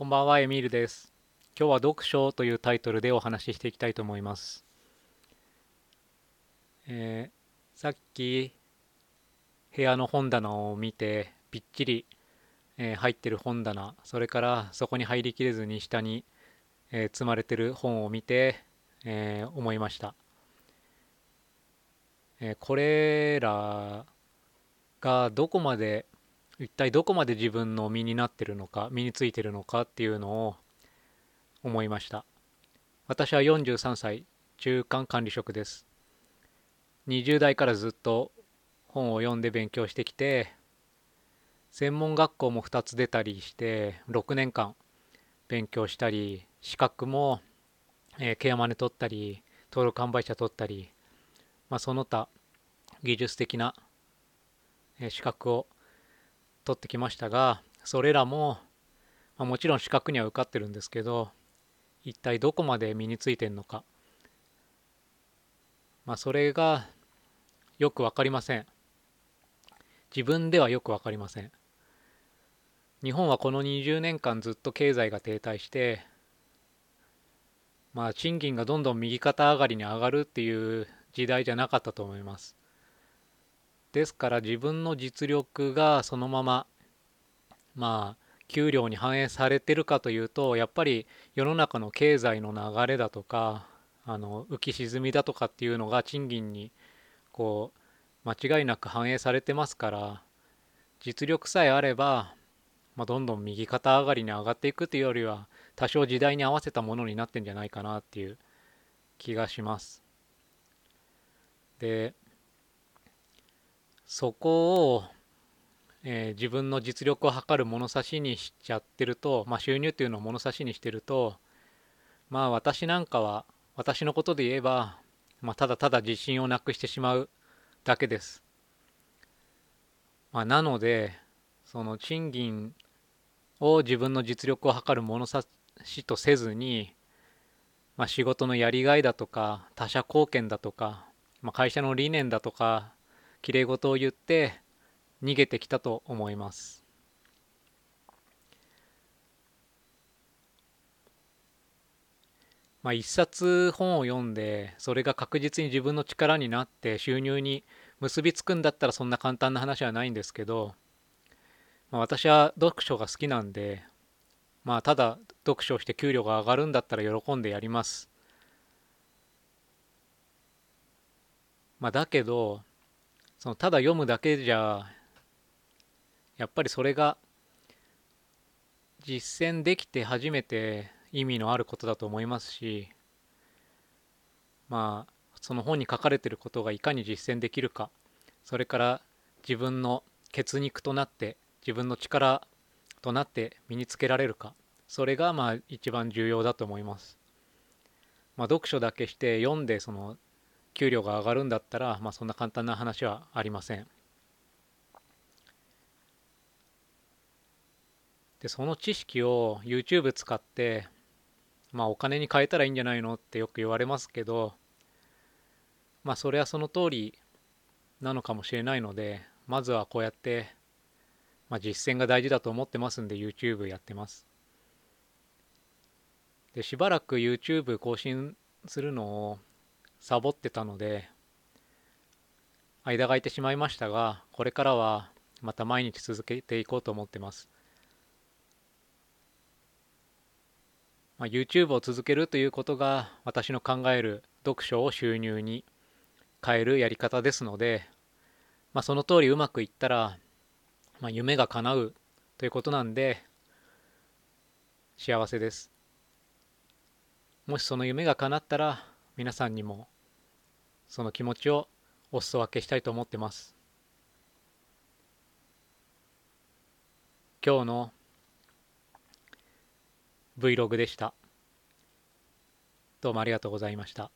こんばんは、エミールです。今日は読書というタイトルでお話ししていきたいと思います。えー、さっき部屋の本棚を見てびっちり、えー、入ってる本棚それからそこに入りきれずに下に、えー、積まれてる本を見て、え思いました、えこれらがどこまで一体どこまで自分の身になってるのか身についてるのかっていうのを思いました私は43歳中間管理職です20代からずっと本を読んで勉強してきて専門学校も2つ出たりして6年間勉強したり資格も、えー、ケアマネ取ったり登録販売者取ったり、まあ、その他技術的な資格を取ってきましたがそれらも、まあ、もちろん資格には受かってるんですけど一体どこまで身についてんのか、まあ、それがよく分かりません自分ではよく分かりません日本はこの20年間ずっと経済が停滞してまあ賃金がどんどん右肩上がりに上がるっていう時代じゃなかったと思いますですから自分の実力がそのまままあ給料に反映されてるかというとやっぱり世の中の経済の流れだとかあの浮き沈みだとかっていうのが賃金にこう間違いなく反映されてますから実力さえあれば、まあ、どんどん右肩上がりに上がっていくというよりは多少時代に合わせたものになってんじゃないかなっていう気がします。でそこを、えー、自分の実力を測る物差しにしちゃってると、まあ、収入っていうのを物差しにしてるとまあ私なんかは私のことで言えば、まあ、ただただ自信をなくしてしまうだけです。まあ、なのでその賃金を自分の実力を測る物差しとせずに、まあ、仕事のやりがいだとか他者貢献だとか、まあ、会社の理念だとか綺麗事を言って逃げてきたと思います。まあ、一冊本を読んでそれが確実に自分の力になって収入に結びつくんだったらそんな簡単な話はないんですけど、まあ、私は読書が好きなんで、まあ、ただ読書して給料が上がるんだったら喜んでやります。まあ、だけどそのただ読むだけじゃやっぱりそれが実践できて初めて意味のあることだと思いますしまあその本に書かれてることがいかに実践できるかそれから自分の血肉となって自分の力となって身につけられるかそれがまあ一番重要だと思います。まあ、読書だけして読んでその給料が上がるんだったら、まあ、そんな簡単な話はありません。でその知識を YouTube 使って、まあ、お金に変えたらいいんじゃないのってよく言われますけど、まあ、それはその通りなのかもしれないのでまずはこうやって、まあ、実践が大事だと思ってますんで YouTube やってます。でしばらく YouTube 更新するのをサボってたので間が空いてしまいましたがこれからはまた毎日続けていこうと思ってます、まあ、YouTube を続けるということが私の考える読書を収入に変えるやり方ですので、まあ、その通りうまくいったら、まあ、夢が叶うということなんで幸せですもしその夢が叶ったら皆さんにもその気持ちをお裾分けしたいと思ってます今日の Vlog でしたどうもありがとうございました。